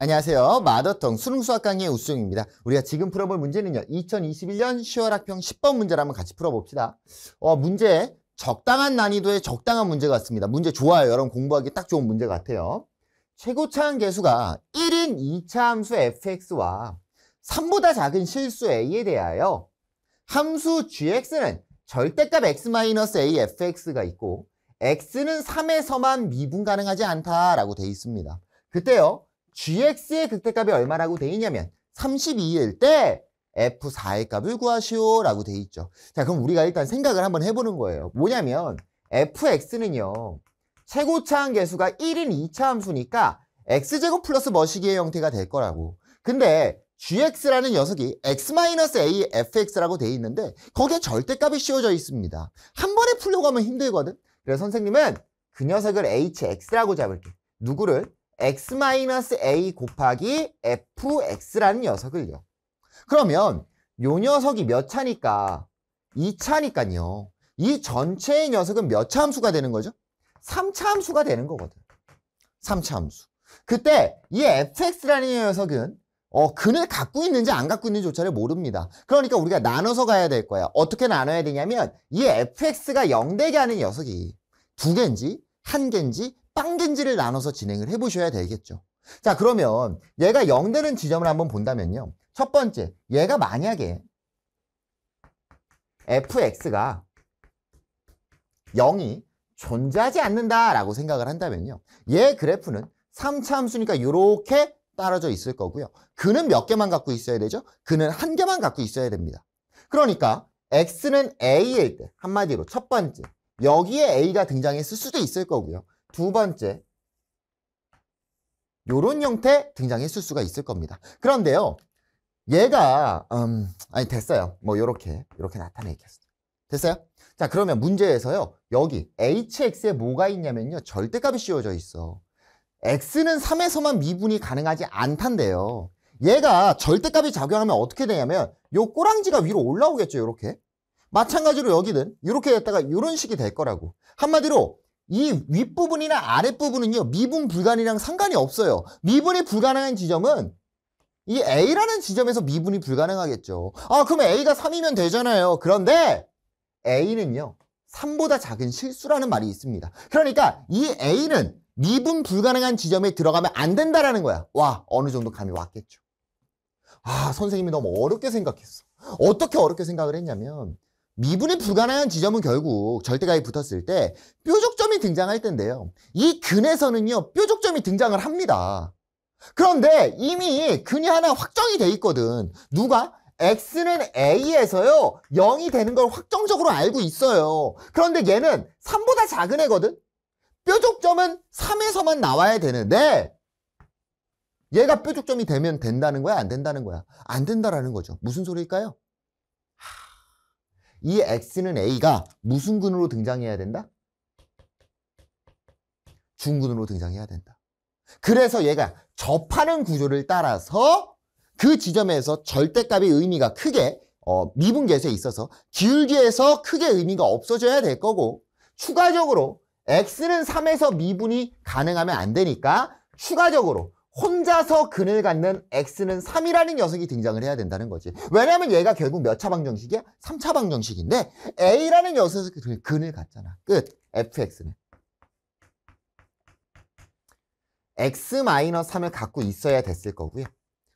안녕하세요. 마더텅 수능 수학 강의 우수정입니다. 우리가 지금 풀어볼 문제는요. 2021년 10월 학평 10번 문제를 한번 같이 풀어봅시다. 어, 문제 적당한 난이도의 적당한 문제 같습니다. 문제 좋아요. 여러분 공부하기 딱 좋은 문제 같아요. 최고차항 계수가 1인 2차 함수 fx와 3보다 작은 실수 a에 대하여 함수 gx는 절대값 x-a fx가 있고 x는 3에서만 미분 가능하지 않다라고 돼 있습니다. 그때요. gx의 극대값이 얼마라고 돼 있냐면 32일 때 f4의 값을 구하시오 라고 돼 있죠. 자 그럼 우리가 일단 생각을 한번 해보는 거예요. 뭐냐면 fx는요. 최고차항 계수가 1인 2차함수니까 x제곱 플러스 머시기의 형태가 될 거라고. 근데 gx라는 녀석이 x-a fx라고 돼 있는데 거기에 절대값이 씌워져 있습니다. 한 번에 풀려고 하면 힘들거든. 그래서 선생님은 그 녀석을 hx라고 잡을게. 누구를? x-a 곱하기 fx라는 녀석을요. 그러면 요 녀석이 몇 차니까 2차니까요. 이 전체의 녀석은 몇 차 함수가 되는 거죠? 3차 함수가 되는 거거든. 3차 함수. 그때 이 fx라는 녀석은 어, 근을 갖고 있는지 안 갖고 있는지조차를 모릅니다. 그러니까 우리가 나눠서 가야 될 거야. 어떻게 나눠야 되냐면 이 fx가 0대기 하는 녀석이 두 개인지 한 개인지 빵든지를 나눠서 진행을 해보셔야 되겠죠. 자 그러면 얘가 0되는 지점을 한번 본다면요. 첫 번째, 얘가 만약에 fx가 0이 존재하지 않는다라고 생각을 한다면요. 얘 그래프는 3차함수니까 이렇게 떨어져 있을 거고요. 그는 몇 개만 갖고 있어야 되죠? 그는 한 개만 갖고 있어야 됩니다. 그러니까 x는 a일 때 한마디로 첫 번째 여기에 a가 등장했을 수도 있을 거고요. 두 번째, 요런 형태 등장했을 수가 있을 겁니다. 그런데요, 얘가 음, 아니 됐어요. 뭐 요렇게 요렇게 나타내겠어요. 됐어요? 자 그러면 문제에서요 여기 hx에 뭐가 있냐면요 절대값이 씌워져 있어. x는 3에서만 미분이 가능하지 않단데요. 얘가 절대값이 작용하면 어떻게 되냐면 요 꼬랑지가 위로 올라오겠죠 요렇게. 마찬가지로 여기는 이렇게 됐다가 이런 식이 될 거라고. 한마디로 이 윗부분이나 아랫부분은요, 미분 불가능이랑 상관이 없어요. 미분이 불가능한 지점은 이 A라는 지점에서 미분이 불가능하겠죠. 아, 그럼 A가 3이면 되잖아요. 그런데 A는요, 3보다 작은 실수라는 말이 있습니다. 그러니까 이 A는 미분 불가능한 지점에 들어가면 안 된다라는 거야. 와, 어느 정도 감이 왔겠죠. 아, 선생님이 너무 어렵게 생각했어. 어떻게 어렵게 생각을 했냐면 미분이 불가능한 지점은 결국 절대값이 붙었을 때 뾰족점이 등장할 텐데요. 이 근에서는요, 뾰족점이 등장을 합니다. 그런데 이미 근이 하나 확정이 돼 있거든. 누가? x는 a에서요, 0이 되는 걸 확정적으로 알고 있어요. 그런데 얘는 3보다 작은 애거든? 뾰족점은 3에서만 나와야 되는데, 얘가 뾰족점이 되면 된다는 거야? 안 된다는 거야? 안 된다라는 거죠. 무슨 소리일까요? 이 x는 a가 무슨 근으로 등장해야 된다? 중근으로 등장해야 된다. 그래서 얘가 접하는 구조를 따라서 그 지점에서 절대값의 의미가 크게 어, 미분계수에 있어서 기울기에서 크게 의미가 없어져야 될 거고 추가적으로 x는 3에서 미분이 가능하면 안 되니까 추가적으로 혼자서 근을 갖는 x는 3이라는 녀석이 등장을 해야 된다는 거지. 왜냐면 하 얘가 결국 몇 차 방정식이야? 3차 방정식인데 a라는 녀석이 근을 그 갖잖아. 끝. fx는. x-3을 갖고 있어야 됐을 거고요.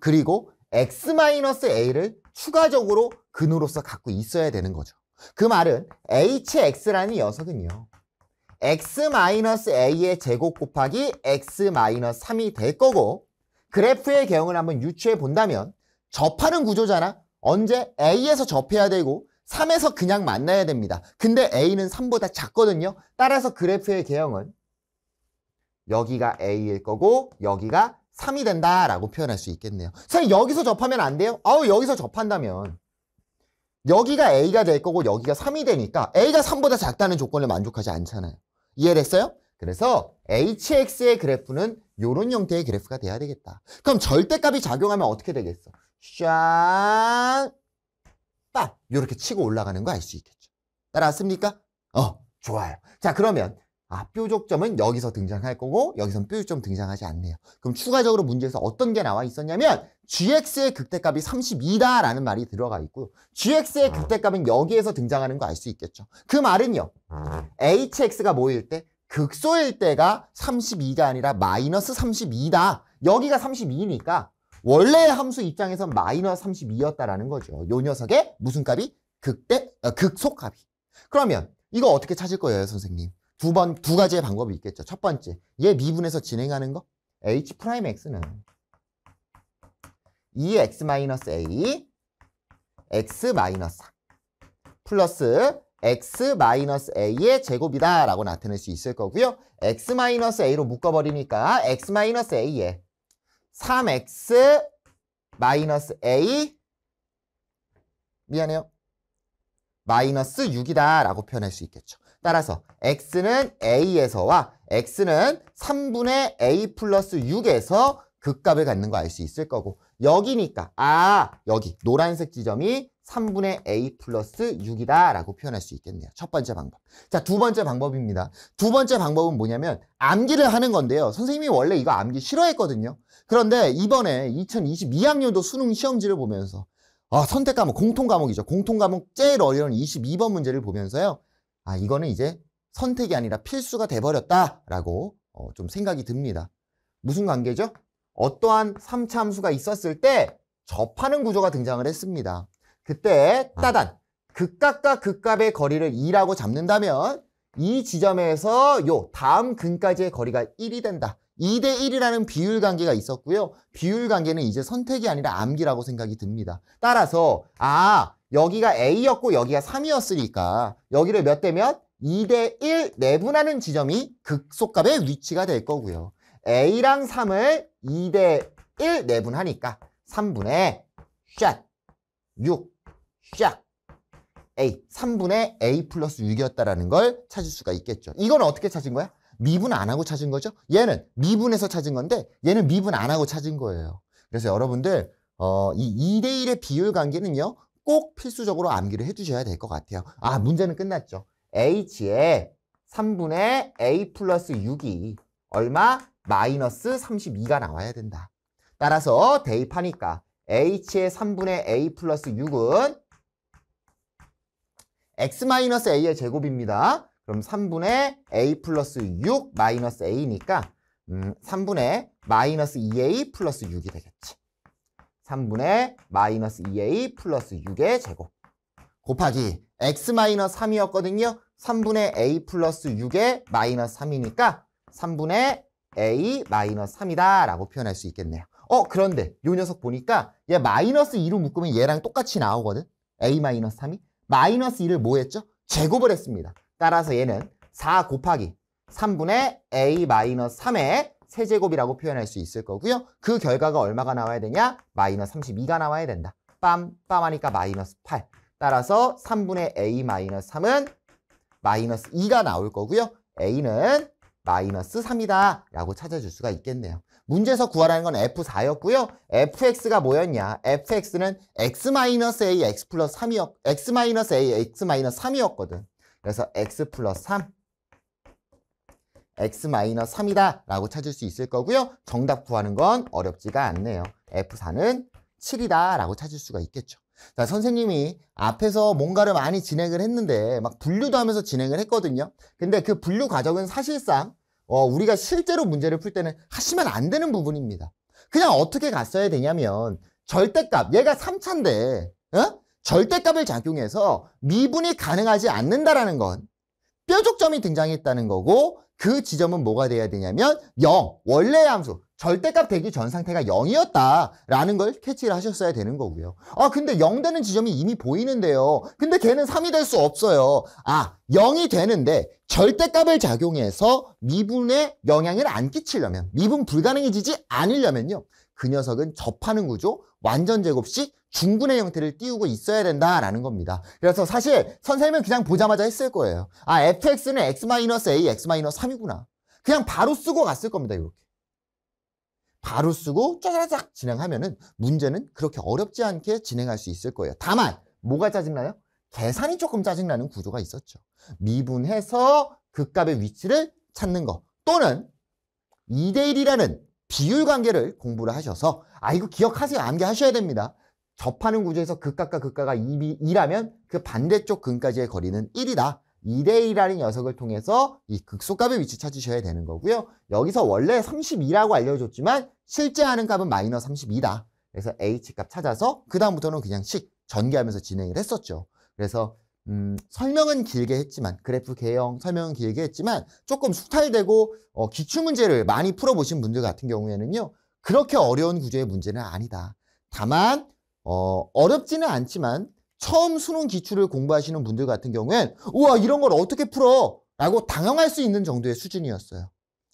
그리고 x-a를 추가적으로 근으로서 갖고 있어야 되는 거죠. 그 말은 hx라는 녀석은요. x-a의 제곱 곱하기 x-3이 될 거고 그래프의 개형을 한번 유추해 본다면 접하는 구조잖아. 언제 a에서 접해야 되고 3에서 그냥 만나야 됩니다. 근데 a는 3보다 작거든요. 따라서 그래프의 개형은 여기가 a일 거고 여기가 3이 된다라고 표현할 수 있겠네요. 선생님 여기서 접하면 안 돼요? 아우 여기서 접한다면 여기가 a가 될 거고 여기가 3이 되니까 a가 3보다 작다는 조건을 만족하지 않잖아요. 이해됐어요? 그래서 hx의 그래프는 이런 형태의 그래프가 돼야 되겠다. 그럼 절대값이 작용하면 어떻게 되겠어? 샹! 빡! 이렇게 치고 올라가는 거 알 수 있겠죠. 따라왔습니까? 어, 좋아요. 자, 그러면 아, 뾰족점은 여기서 등장할 거고 여기선 뾰족점 등장하지 않네요. 그럼 추가적으로 문제에서 어떤 게 나와 있었냐면 gx의 극대값이 32다라는 말이 들어가 있고요. gx의 극대값은 여기에서 등장하는 거 알 수 있겠죠. 그 말은요. hx가 뭐일 때? 극소일 때가 32가 아니라 마이너스 32다. 여기가 32니까 원래 함수 입장에선 마이너스 32였다라는 거죠. 요 녀석의 무슨 값이? 극대, 어, 극소값이. 그러면 이거 어떻게 찾을 거예요, 선생님? 두 번, 두 가지의 방법이 있겠죠. 첫 번째, 얘 미분해서 진행하는 거. h 프라임 x는 2x-a, e x-3 플러스 x-a의 제곱이다 라고 나타낼 수 있을 거고요. x-a로 묶어버리니까 x a 의 3x-a 미안해요. 마이너스 6이다라고 표현할 수 있겠죠. 따라서 x는 a에서와 x는 3분의 a 플러스 6에서 극값을 갖는 거 알 수 있을 거고 여기니까 아 여기 노란색 지점이 3분의 a 플러스 6이다라고 표현할 수 있겠네요. 첫 번째 방법. 자, 두 번째 방법입니다. 두 번째 방법은 뭐냐면 암기를 하는 건데요. 선생님이 원래 이거 암기 싫어했거든요. 그런데 이번에 2022학년도 수능 시험지를 보면서 아, 선택 과목, 공통 과목이죠. 공통 과목 제일 어려운 22번 문제를 보면서요. 아, 이거는 이제 선택이 아니라 필수가 돼버렸다라고 어, 좀 생각이 듭니다. 무슨 관계죠? 어떠한 3차 함수가 있었을 때 접하는 구조가 등장을 했습니다. 그때 아. 따단, 극값과 극값의 거리를 2라고 잡는다면 이 지점에서 요 다음 근까지의 거리가 1이 된다. 2대 1이라는 비율 관계가 있었고요. 비율 관계는 이제 선택이 아니라 암기라고 생각이 듭니다. 따라서 아 여기가 A였고 여기가 3이었으니까 여기를 몇대면 2대 1 내분하는 지점이 극속값의 위치가 될 거고요. A랑 3을 2대 1 내분하니까 3분의 샷 6, 샷 A, 3분의 A 플러스 6이었다라는 걸 찾을 수가 있겠죠. 이건 어떻게 찾은 거야? 미분 안 하고 찾은 거죠. 얘는 미분해서 찾은 건데 얘는 미분 안 하고 찾은 거예요. 그래서 여러분들 어, 이 2대1의 비율 관계는요. 꼭 필수적으로 암기를 해주셔야 될 것 같아요. 아 문제는 끝났죠. H의 3분의 A 플러스 6이 얼마? 마이너스 32가 나와야 된다. 따라서 대입하니까 H의 3분의 A 플러스 6은 X 마이너스 A의 제곱입니다. 그럼 3분의 a 플러스 6 마이너스 a니까 음, 3분의 마이너스 2a 플러스 6이 되겠지. 3분의 마이너스 2a 플러스 6의 제곱 곱하기 x 마이너스 3이었거든요. 3분의 a 플러스 6의 마이너스 3이니까 3분의 a 마이너스 3이다 라고 표현할 수 있겠네요. 어 그런데 요 녀석 보니까 얘 마이너스 2로 묶으면 얘랑 똑같이 나오거든. a 마이너스 3이 마이너스 2를 뭐 했죠? 제곱을 했습니다. 따라서 얘는 4 곱하기 3분의 a 마이너스 3의 세제곱이라고 표현할 수 있을 거고요. 그 결과가 얼마가 나와야 되냐? 마이너스 32가 나와야 된다. 빰, 빰 하니까 마이너스 8. 따라서 3분의 a 마이너스 3은 마이너스 2가 나올 거고요. a는 마이너스 3이다 라고 찾아줄 수가 있겠네요. 문제에서 구하라는 건 F4였고요. fx가 뭐였냐? fx는 x-a x 플러스 3이었 x-a x 마이스 3이었거든. 그래서 x 플러스 3 x 마이너스 3이다 라고 찾을 수 있을 거고요. 정답 구하는 건 어렵지가 않네요. F4는 7이다 라고 찾을 수가 있겠죠. 자, 선생님이 앞에서 뭔가를 많이 진행을 했는데 막 분류도 하면서 진행을 했거든요. 근데 그 분류 과정은 사실상 어, 우리가 실제로 문제를 풀 때는 하시면 안 되는 부분입니다. 그냥 어떻게 갔어야 되냐면 절대값, 얘가 3차인데 어? 절대값을 작용해서 미분이 가능하지 않는다라는 건 뾰족점이 등장했다는 거고 그 지점은 뭐가 돼야 되냐면 0, 원래의 함수, 절대값 되기 전 상태가 0이었다라는 걸 캐치를 하셨어야 되는 거고요. 아, 근데 0 되는 지점이 이미 보이는데요. 근데 걔는 3이 될 수 없어요. 아, 0이 되는데 절대값을 작용해서 미분에 영향을 안 끼치려면, 미분 불가능해지지 않으려면요. 그 녀석은 접하는 구조, 완전 제곱 시 중분의 형태를 띄우고 있어야 된다라는 겁니다. 그래서 사실 선생님은 그냥 보자마자 했을 거예요. 아, fx는 x-a, x-3이구나. 그냥 바로 쓰고 갔을 겁니다, 이렇게. 바로 쓰고 짜자작 진행하면은 문제는 그렇게 어렵지 않게 진행할 수 있을 거예요. 다만, 뭐가 짜증나요? 계산이 조금 짜증나는 구조가 있었죠. 미분해서 극 값의 위치를 찾는 거. 또는 2대1이라는 비율 관계를 공부를 하셔서 아 이거 기억하세요 암기 하셔야 됩니다. 접하는 구조에서 극각과 극가가 2, 2라면 그 반대쪽 근까지의 거리는 1이다. 2대1이라는 녀석을 통해서 이 극소값의 위치 찾으셔야 되는 거고요. 여기서 원래 32라고 알려줬지만 실제 하는 값은 마이너 32다. 그래서 h값 찾아서 그 다음부터는 그냥 식 전개하면서 진행을 했었죠. 그래서 음, 설명은 길게 했지만 그래프 개형 설명은 길게 했지만 조금 숙탈되고 어, 기출 문제를 많이 풀어보신 분들 같은 경우에는요 그렇게 어려운 구조의 문제는 아니다. 다만 어, 어렵지는 않지만 처음 수능 기출을 공부하시는 분들 같은 경우엔 우와 이런 걸 어떻게 풀어? 라고 당황할 수 있는 정도의 수준이었어요.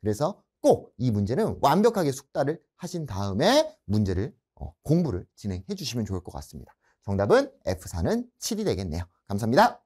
그래서 꼭 이 문제는 완벽하게 숙달을 하신 다음에 문제를 어, 공부를 진행해 주시면 좋을 것 같습니다. 정답은 F4는 7이 되겠네요. 감사합니다.